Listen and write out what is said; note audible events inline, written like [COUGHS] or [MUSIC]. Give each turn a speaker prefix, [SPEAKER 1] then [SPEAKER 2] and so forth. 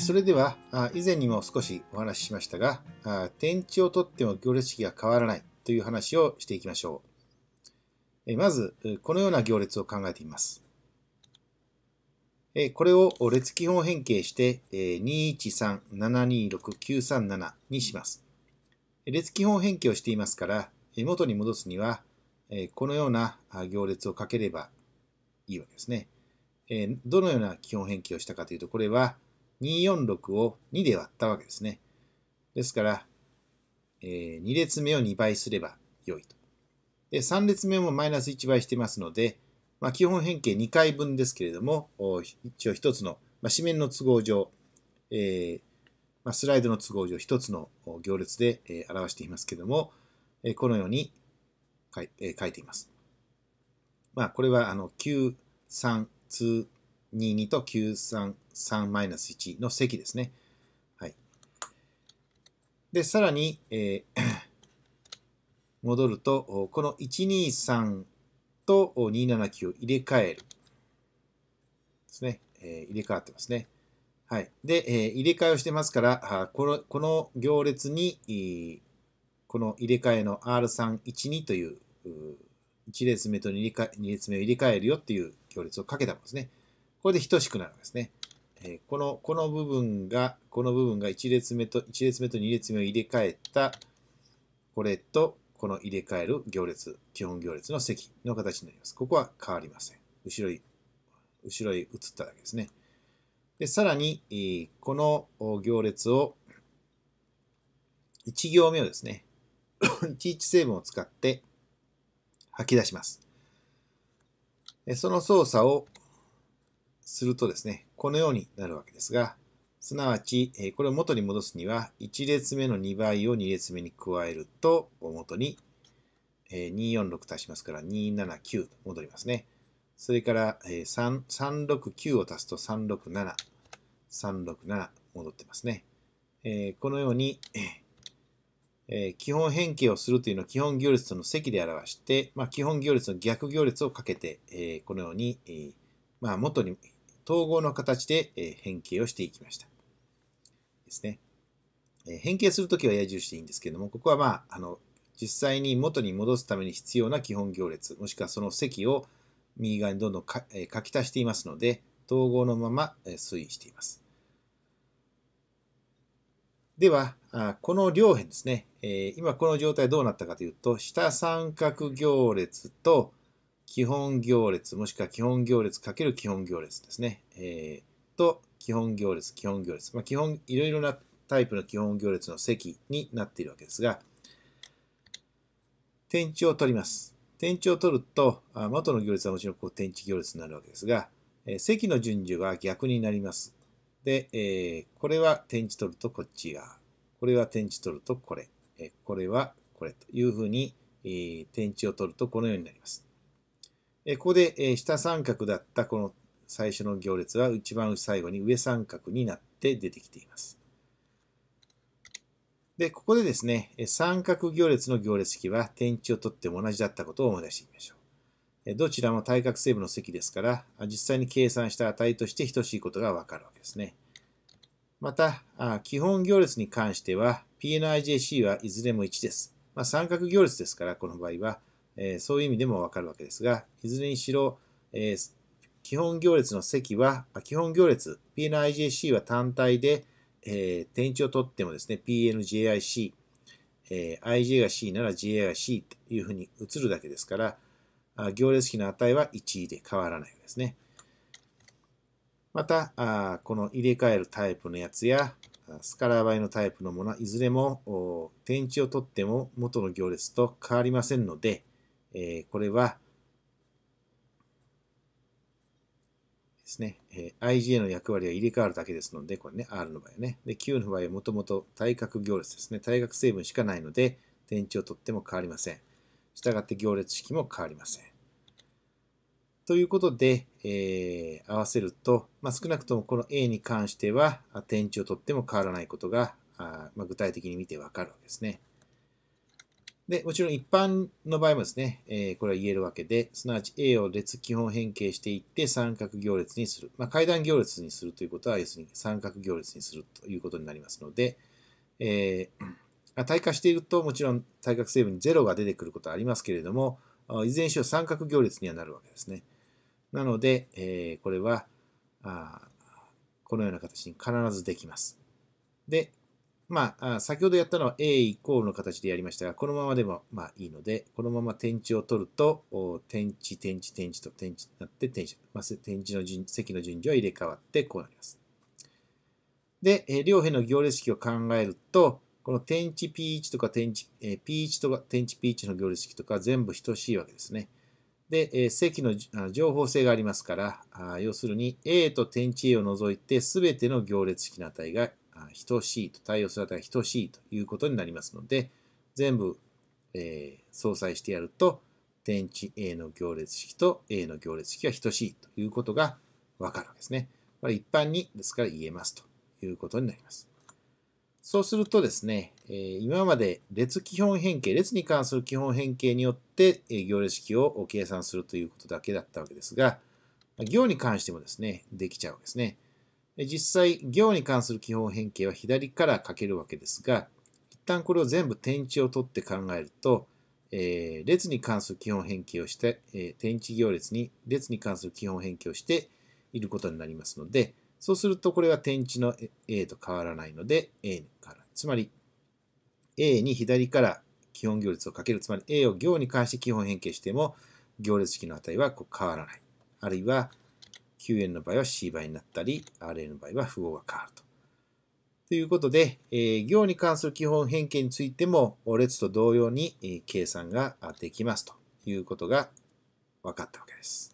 [SPEAKER 1] それでは、以前にも少しお話ししましたが、天地をとっても行列式が変わらないという話をしていきましょう。まず、このような行列を考えてみます。これを列基本変形して、213726937にします。列基本変形をしていますから、元に戻すには、このような行列をかければいいわけですね。どのような基本変形をしたかというと、これは、246を2で割ったわけですね。ですから、えー、2列目を2倍すれば良いと。で、3列目もマイナス1倍してますので、まあ、基本変形2回分ですけれども、一応1つの、まあ、紙面の都合上、えー、まあ、スライドの都合上1つの行列で、表していますけれども、このように書い,、書いています。まあ、これはあの9、3、2、22と933マイナス1の積ですね。はい。で、さらに、えー、[COUGHS] 戻ると、この123と279を入れ替える。ですね。えー、入れ替わってますね。はい。で、えー、入れ替えをしてますから、このこの行列に、この入れ替えの R312 という1列目と 2, 列目を入れ替えるよっていう行列をかけたもんですね。これで等しくなるんですね。えこの、この部分が、この部分が1列目と、1列目と2列目を入れ替えた、これと、この入れ替える行列、基本行列の積の形になります。ここは変わりません。後ろに、後ろへ移っただけですね。で、さらに、この行列を、1行目をですね、117 [COUGHS] 成分を使って吐き出します。その操作をするとですね、このようになるわけですが、すなわち、これを元に戻すには、1列目の2倍を2列目に加えると、元に、246足しますから、279と戻りますね。それから、369を足すと367、367戻ってますね。このように、基本変形をするというのを基本行列との積で表して、まあ、基本行列の逆行列をかけて、このように、まあ、元に統合の形で、え変形をしていきました。ですね。え変形するときは矢印でいいんですけれども、ここはまあ、あの、実際に元に戻すために必要な基本行列、もしくはその積を右側にどんどん書、えき足していますので、統合のまま、え推移しています。では、この両辺ですね。今この状態どうなったかというと、下三角行列と基本行列、もしくは基本行列かける基本行列ですね。えー、と、基本行列、基本行列。まあ、基本、いろいろなタイプの基本行列の積になっているわけですが、点値を取ります。点値を取ると、あ元の行列はもちろんこう点値行列になるわけですが、えー、積の順序は逆になります。で、えー、これは点値取るとこっちが、これは点値取るとこれ、えー、これはこれというふうに、えー、点値を取るとこのようになります。えここで、え下三角だったこの最初の行列は一番最後に上三角になって出てきています。で、ここでですね、三角行列の行列式は点値をとっても同じだったことを思い出してみましょう。どちらも対角成分の積ですから、実際に計算した値として等しいことがわかるわけですね。また、基本行列に関しては、PNIJC はいずれも1です。まあ、三角行列ですから、この場合は、えー、そういう意味でもわかるわけですが、いずれにしろ、えー、基本行列の席は、基本行列、PNIJC は単体で、えー、点値を取ってもですね、PNJIC、えー、IJ が C なら j i が C というふうに移るだけですから、あ行列比の値は1で変わらないわけですね。また、あこの入れ替えるタイプのやつや、スカラー倍のタイプのものはいずれも点値を取っても元の行列と変わりませんので、えー、これは、ですね、えー、IGA の役割は入れ替わるだけですので、これね、R の場合はね。で、Q の場合はもともと対角行列ですね。対角成分しかないので、電池を取っても変わりません。したがって行列式も変わりません。ということで、えー、合わせると、まあ、少なくともこの A に関しては、点値を取っても変わらないことが、あまあ、具体的に見てわかるわけですね。で、もちろん一般の場合もですね、えー、これは言えるわけで、すなわち A を列基本変形していって三角行列にする。まあ、階段行列にするということは、要するに三角行列にするということになりますので、えー、対化していると、もちろん対角成分に0が出てくることはありますけれども、いずれにしろ三角行列にはなるわけですね。なので、えー、これはあ、このような形に必ずできます。で、まあ、先ほどやったのは A イコールの形でやりましたが、このままでもまあいいので、このまま点値を取ると、点値、点値、点値と点値になって点値、まあ、点値の順、積の順序は入れ替わってこうなります。で、両辺の行列式を考えると、この点値 P1 とか点値、P1 とか点値 P1 の行列式とか全部等しいわけですね。で、積の情報性がありますから、要するに A と点値 A を除いて全ての行列式の値が等しいと、対応する値が等しいということになりますので、全部、えー、相殺してやると、電池 A の行列式と A の行列式は等しいということがわかるわけですね。これ一般にですから言えますということになります。そうするとですね、えー、今まで列基本変形、列に関する基本変形によって、え行列式を計算するということだけだったわけですが、行に関してもですね、できちゃうわけですね。実際、行に関する基本変形は左から書けるわけですが、一旦これを全部点値を取って考えると、えー、列に関する基本変形をして、えー、点値行列に列に関する基本変形をしていることになりますので、そうするとこれは点値の A と変わらないので、A に変わらない。つまり、A に左から基本行列をかける。つまり、A を行に関して基本変形しても、行列式の値はこう変わらない。あるいは、QN の場合は C 倍になったり、RN の場合は符号が変わると。ということで、えー、行に関する基本変形についても、列と同様に計算ができますということが分かったわけです。